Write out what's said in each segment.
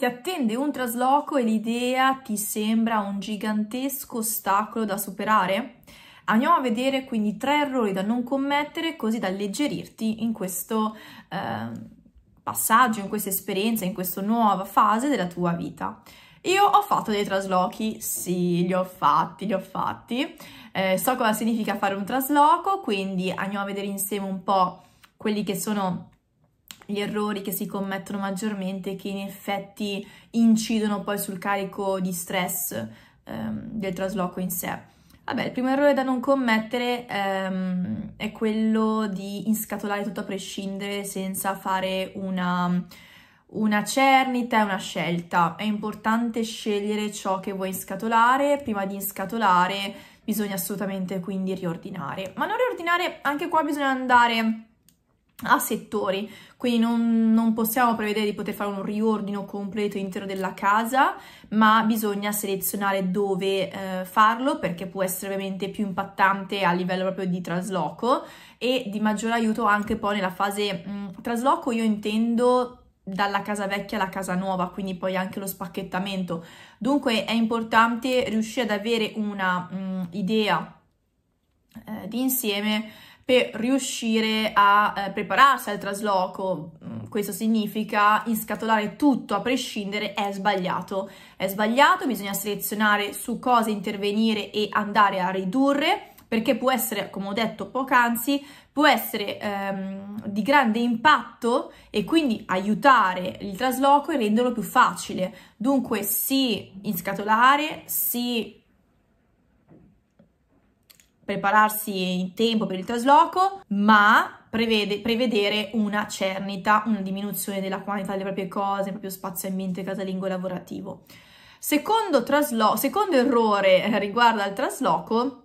Ti attende un trasloco e l'idea ti sembra un gigantesco ostacolo da superare? Andiamo a vedere quindi tre errori da non commettere così da alleggerirti in questo eh, passaggio, in questa esperienza, in questa nuova fase della tua vita. Io ho fatto dei traslochi, sì, li ho fatti, li ho fatti. Eh, so cosa significa fare un trasloco, quindi andiamo a vedere insieme un po' quelli che sono gli errori che si commettono maggiormente che in effetti incidono poi sul carico di stress ehm, del trasloco in sé. Vabbè, il primo errore da non commettere ehm, è quello di inscatolare tutto a prescindere senza fare una, una cernita e una scelta. È importante scegliere ciò che vuoi inscatolare, prima di inscatolare bisogna assolutamente quindi riordinare. Ma non riordinare, anche qua bisogna andare a settori, quindi non, non, possiamo prevedere di poter fare un riordino completo intero della casa, ma bisogna selezionare dove eh, farlo perché può essere ovviamente più impattante a livello proprio di trasloco e di maggior aiuto anche poi nella fase mh, mm, trasloco io intendo dalla casa vecchia alla casa nuova, quindi poi anche lo spacchettamento. Dunque è importante riuscire ad avere una mh, mm, idea eh, di insieme per riuscire a eh, prepararsi al trasloco. Mm, questo significa inscatolare tutto a prescindere è sbagliato. È sbagliato, bisogna selezionare su cosa intervenire e andare a ridurre perché può essere, come ho detto poc'anzi, può essere ehm, di grande impatto e quindi aiutare il trasloco e renderlo più facile. Dunque sì, inscatolare, sì prepararsi in tempo per il trasloco, ma prevede, prevedere una cernita, una diminuzione della quantità delle proprie cose, il proprio spazio e ambiente casalingo e lavorativo. Secondo, traslo- secondo errore eh, riguardo al trasloco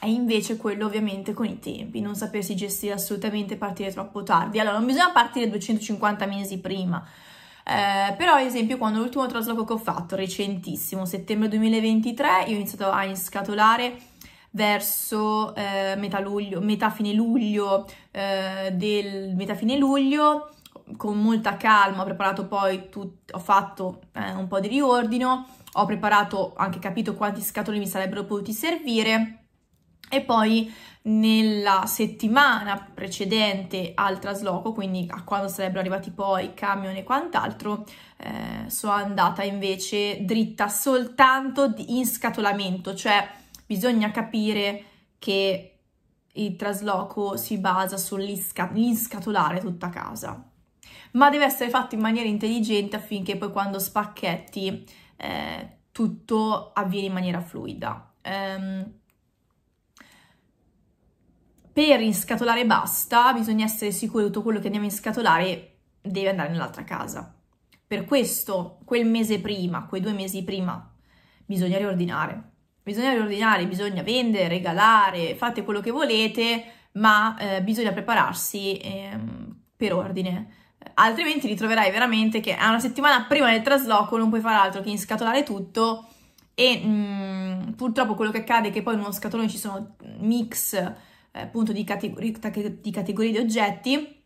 è invece quello ovviamente con i tempi, non sapersi gestire assolutamente partire troppo tardi. Allora, non bisogna partire 250 mesi prima, eh, però ad esempio quando l'ultimo trasloco che ho fatto, recentissimo, settembre 2023, io ho iniziato a inscatolare verso eh, metà luglio, metà fine luglio, eh, del metà fine luglio, con molta calma ho preparato poi, tut- ho fatto eh, un po' di riordino, ho preparato, anche capito quanti scatoli mi sarebbero potuti servire e poi nella settimana precedente al trasloco, quindi a quando sarebbero arrivati poi camion e quant'altro, eh, sono andata invece dritta soltanto in scatolamento, cioè bisogna capire che il trasloco si basa sull'inscatolare tutta casa, ma deve essere fatto in maniera intelligente affinché poi quando spacchetti eh, tutto avviene in maniera fluida. Um, per inscatolare basta, bisogna essere sicuri che tutto quello che andiamo a inscatolare deve andare nell'altra casa. Per questo, quel mese prima, quei due mesi prima, bisogna riordinare bisogna riordinare, bisogna vendere, regalare, fate quello che volete, ma eh, bisogna prepararsi eh, per ordine. Altrimenti ritroverai veramente che a una settimana prima del trasloco non puoi fare altro che inscatolare tutto e mh, mm, purtroppo quello che accade è che poi in uno scatolone ci sono mix eh, appunto di, categori di categorie di oggetti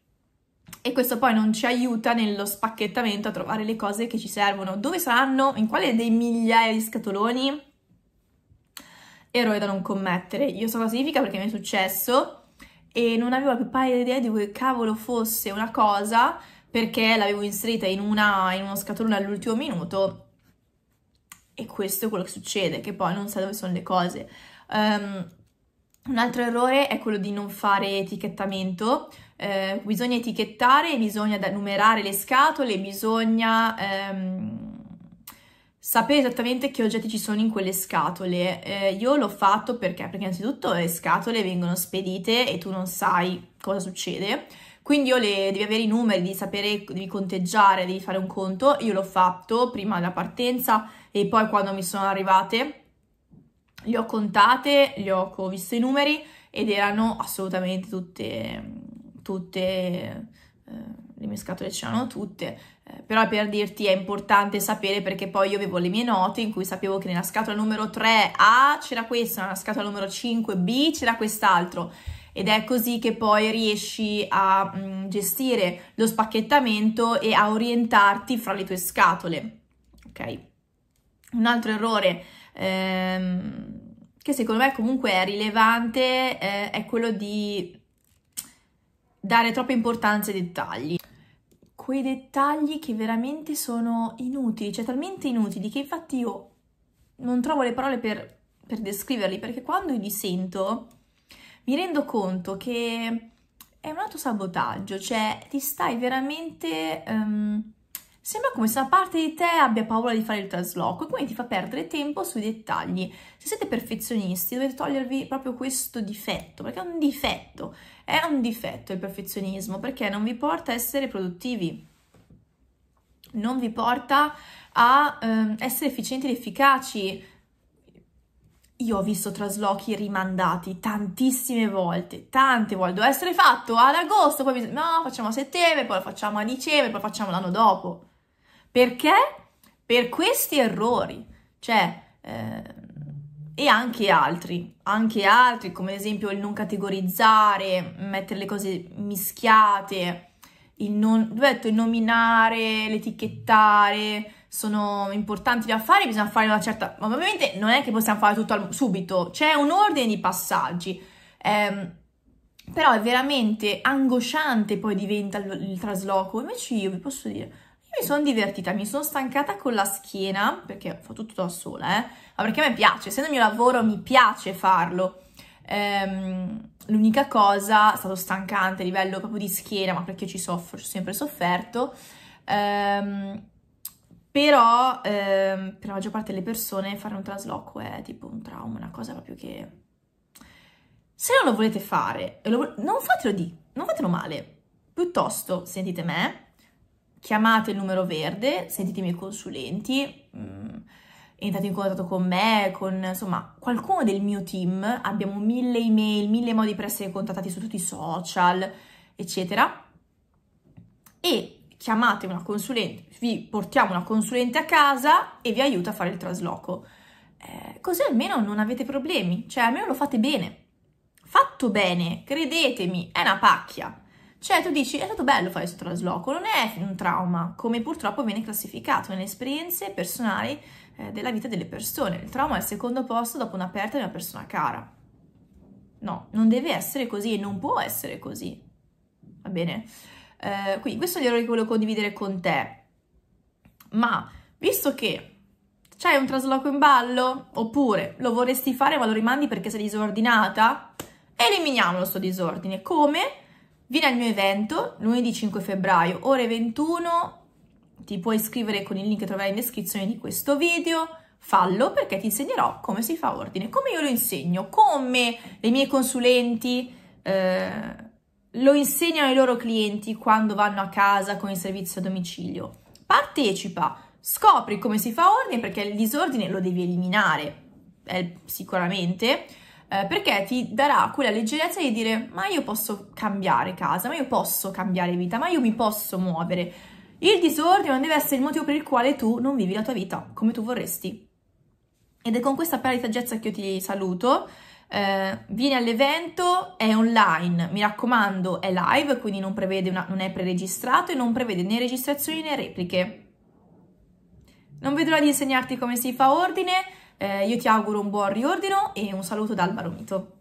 e questo poi non ci aiuta nello spacchettamento a trovare le cose che ci servono. Dove saranno? In quale dei migliaia di scatoloni? errore da non commettere. Io so cosa significa perché mi è successo e non avevo più pallida idea di che cavolo fosse una cosa perché l'avevo inserita in, una, in uno scatolone all'ultimo minuto e questo è quello che succede, che poi non sa dove sono le cose. Um, un altro errore è quello di non fare etichettamento, eh, bisogna etichettare, bisogna numerare le scatole, bisogna... Um, sapere esattamente che oggetti ci sono in quelle scatole. Eh, io l'ho fatto perché, perché innanzitutto le scatole vengono spedite e tu non sai cosa succede, quindi io le, devi avere i numeri, devi sapere, devi conteggiare, devi fare un conto. Io l'ho fatto prima della partenza e poi quando mi sono arrivate le ho contate, le ho, visto i numeri ed erano assolutamente tutte, tutte eh, le mie scatole ce l'hanno tutte, eh, però per dirti è importante sapere perché poi io avevo le mie note in cui sapevo che nella scatola numero 3A c'era questa, nella scatola numero 5B c'era quest'altro ed è così che poi riesci a mh, mm, gestire lo spacchettamento e a orientarti fra le tue scatole, ok? Un altro errore ehm, che secondo me comunque è rilevante eh, è quello di dare troppa importanza ai dettagli. Quei dettagli che veramente sono inutili, cioè talmente inutili che infatti io non trovo le parole per, per descriverli, perché quando li sento mi rendo conto che è un autosabotaggio, cioè ti stai veramente... Um, Sembra come se una parte di te abbia paura di fare il trasloco e quindi ti fa perdere tempo sui dettagli. Se siete perfezionisti dovete togliervi proprio questo difetto, perché è un difetto, è un difetto il perfezionismo, perché non vi porta a essere produttivi, non vi porta a ehm, essere efficienti ed efficaci, io ho visto traslochi rimandati tantissime volte, tante volte. Doveva essere fatto ad agosto, poi mi... no, facciamo a settembre, poi lo facciamo a dicembre, poi lo facciamo l'anno dopo. Perché? Per questi errori, cioè, eh, e anche altri, anche altri, come ad esempio il non categorizzare, mettere le cose mischiate, il non, detto, il nominare, l'etichettare, sono importanti da fare, bisogna fare una certa... Ma ovviamente non è che possiamo fare tutto al... subito, c'è un ordine di passaggi. Ehm, però è veramente angosciante poi diventa il, il trasloco. Invece io vi posso dire, io mi sono divertita, mi sono stancata con la schiena, perché fa tutto da sola, eh? ma perché a me piace, essendo il mio lavoro mi piace farlo. Ehm, l'unica cosa è stato stancante a livello proprio di schiena, ma perché ci soffro, ci ho sempre sofferto. Ehm, però ehm, per la maggior parte delle persone fare un trasloco è tipo un trauma, una cosa proprio che... Se non lo volete fare, lo... non fatelo di, non fatelo male. Piuttosto, sentite me, chiamate il numero verde, sentite i miei consulenti, mh, mm, entrate in contatto con me, con insomma qualcuno del mio team, abbiamo mille email, mille modi per essere contattati su tutti i social, eccetera. E chiamate una consulente, vi portiamo una consulente a casa e vi aiuta a fare il trasloco. Eh, così almeno non avete problemi, cioè almeno lo fate bene. Fatto bene, credetemi, è una pacchia cioè tu dici è stato bello fare questo trasloco, non è un trauma, come purtroppo viene classificato nelle esperienze personali eh, della vita delle persone. Il trauma è il secondo posto dopo una perdita di una persona cara. No, non deve essere così e non può essere così. Va bene? Eh, quindi questo è l'errore che volevo condividere con te. Ma visto che c'hai un trasloco in ballo, oppure lo vorresti fare ma lo rimandi perché sei disordinata, eliminiamo lo sto disordine. Come? Vieni al mio evento lunedì 5 febbraio, ore 21, ti puoi iscrivere con il link che troverai in descrizione di questo video, fallo perché ti insegnerò come si fa ordine, come io lo insegno, come le mie consulenti eh, lo insegnano ai loro clienti quando vanno a casa con il servizio a domicilio. Partecipa, scopri come si fa ordine perché il disordine lo devi eliminare, eh, sicuramente, eh, perché ti darà quella leggerezza di dire ma io posso cambiare casa, ma io posso cambiare vita, ma io mi posso muovere. Il disordine non deve essere il motivo per il quale tu non vivi la tua vita come tu vorresti. Ed è con questa pelle di saggezza che io ti saluto. Eh, vieni all'evento, è online, mi raccomando, è live, quindi non, una, non è preregistrato e non prevede né registrazioni né repliche. Non vedo l'ora di insegnarti come si fa ordine. Eh, io ti auguro un buon riordino e un saluto dal Baronito.